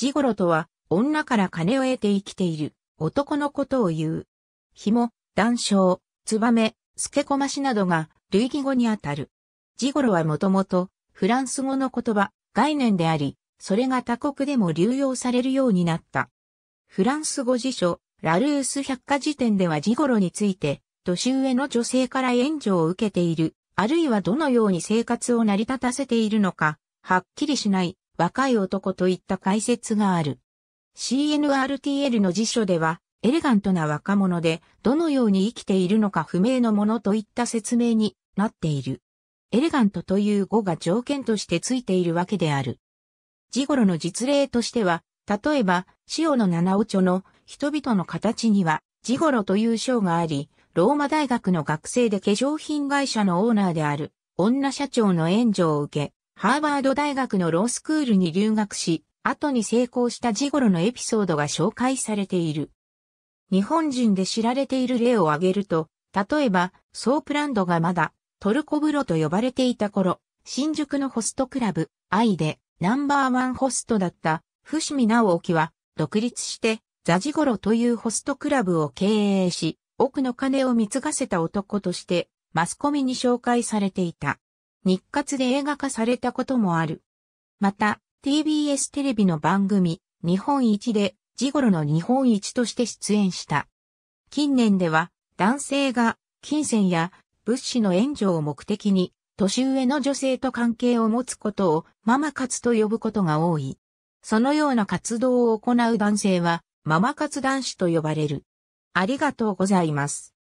ジゴロとは、女から金を得て生きている、男のことを言う。紐、断章、ツバメ、スケコマシなどが、類義語にあたる。ジゴロはもともと、フランス語の言葉、概念であり、それが他国でも流用されるようになった。フランス語辞書、ラルース百科辞典ではジゴロについて、年上の女性から援助を受けている、あるいはどのように生活を成り立たせているのか、はっきりしない若い男といった解説がある。CNRTL の辞書では、エレガントな若者で、どのように生きているのか不明のものといった説明になっている。エレガントという語が条件としてついているわけである。ジゴロの実例としては、例えば、塩の七尾著の人々の形には、ジゴロという章があり、ローマ大学の学生で化粧品会社のオーナーである、女社長の援助を受け、ハーバード大学のロースクールに留学し、後に成功したジゴロのエピソードが紹介されている。日本人で知られている例を挙げると、例えば、ソープランドがまだトルコ風呂と呼ばれていた頃、新宿のホストクラブ、愛でナンバーワンホストだった伏見直樹は独立してザジゴロというホストクラブを経営し、奥の金を貢がせた男としてマスコミに紹介されていた。日活で映画化されたこともある。また、TBS テレビの番組、日本一で、ジゴロの日本一として出演した。近年では、男性が、金銭や物資の援助を目的に、年上の女性と関係を持つことを、ママ活と呼ぶことが多い。そのような活動を行う男性は、ママ活男子と呼ばれる。ありがとうございます。